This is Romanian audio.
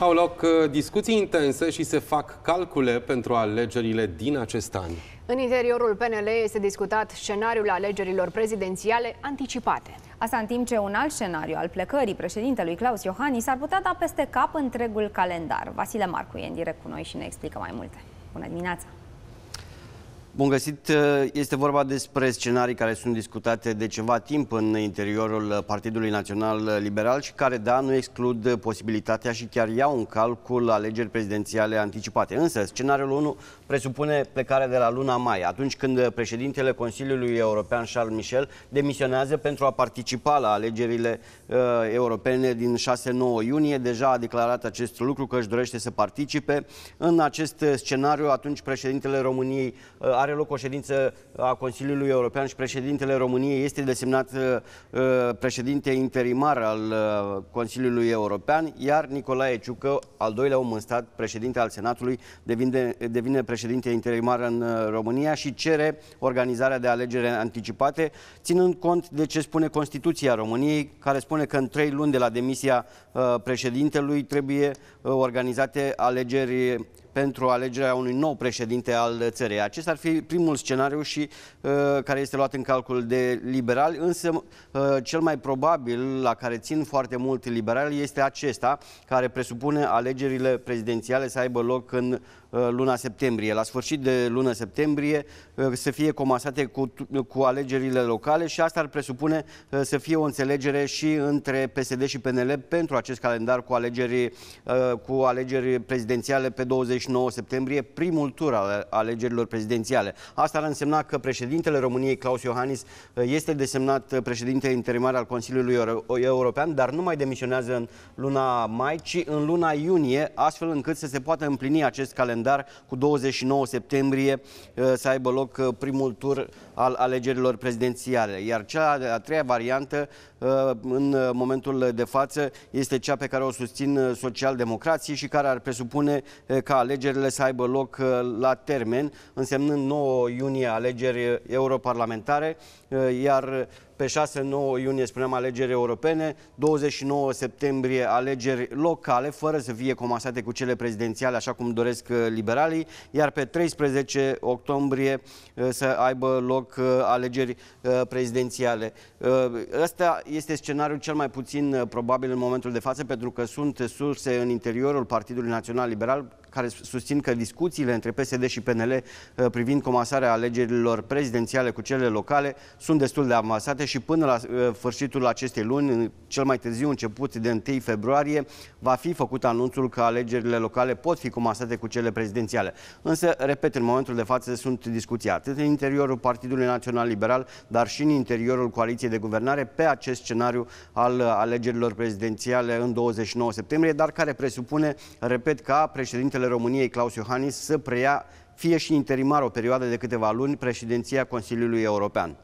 Au loc uh, discuții intense și se fac calcule pentru alegerile din acest an. În interiorul PNL este discutat scenariul alegerilor prezidențiale anticipate. Asta în timp ce un alt scenariu al plecării președintelui Claus Iohannis ar putea da peste cap întregul calendar. Vasile Marcu e în direct cu noi și ne explică mai multe. Bună dimineața! Bun găsit! Uh, este vorba despre scenarii care sunt discutate de ceva timp în interiorul Partidului Național Liberal și care, da, nu exclud posibilitatea și chiar iau în calcul alegeri prezidențiale anticipate. Însă, scenariul 1 presupune plecarea de la luna mai, atunci când președintele Consiliului European Charles Michel demisionează pentru a participa la alegerile uh, europene din 6-9 iunie. Deja a declarat acest lucru că își dorește să participe. În acest scenariu, atunci președintele României uh, are are loc o ședință a Consiliului European și președintele României este desemnat uh, președinte interimar al uh, Consiliului European, iar Nicolae Ciucă, al doilea om în stat, președinte al Senatului, devine, devine președinte interimar în uh, România și cere organizarea de alegeri anticipate, ținând cont de ce spune Constituția României, care spune că în trei luni de la demisia președintelui trebuie organizate alegeri pentru alegerea unui nou președinte al țării. Acesta ar fi primul scenariu și uh, care este luat în calcul de liberali, însă uh, cel mai probabil la care țin foarte mult liberali este acesta, care presupune alegerile prezidențiale să aibă loc în uh, luna septembrie. La sfârșit de luna septembrie uh, să fie comasate cu, cu alegerile locale și asta ar presupune uh, să fie o înțelegere și între PSD și PNL pentru acest calendar cu alegeri, cu alegeri prezidențiale pe 29 29 septembrie primul tur al alegerilor prezidențiale. Asta ar însemna că președintele României, Claus Iohannis, este desemnat președinte interimar al Consiliului European, dar nu mai demisionează în luna mai, ci în luna iunie, astfel încât să se poată împlini acest calendar cu 29 septembrie eh, să aibă loc eh, primul tur al alegerilor prezidențiale. Iar cea a treia variantă, uh, în uh, momentul de față, este cea pe care o susțin uh, socialdemocrații și care ar presupune ca alegerile să aibă loc la termen, însemnând 9 iunie alegeri europarlamentare, iar pe 6-9 iunie, spuneam, alegeri europene, 29 septembrie alegeri locale, fără să fie comasate cu cele prezidențiale, așa cum doresc uh, liberalii, iar pe 13 octombrie uh, să aibă loc uh, alegeri prezidențiale. Ăsta este scenariul cel mai puțin probabil în momentul de față, pentru că sunt surse în interiorul Partidului Național Liberal care susțin că discuțiile între PSD și PNL privind comasarea alegerilor prezidențiale cu cele locale sunt destul de avansate și până la uh, sfârșitul acestei luni, cel mai târziu început de 1 februarie, va fi făcut anunțul că alegerile locale pot fi comasate cu cele prezidențiale. Însă, repet, în momentul de față sunt discuții atât în interiorul Partidului Național Liberal, dar și în interiorul coaliției de guvernare pe acest scenariu al alegerilor prezidențiale în 29 septembrie, dar care presupune, repet, ca președintele României Claus Iohannis să preia fie și interimar o perioadă de câteva luni președinția Consiliului European.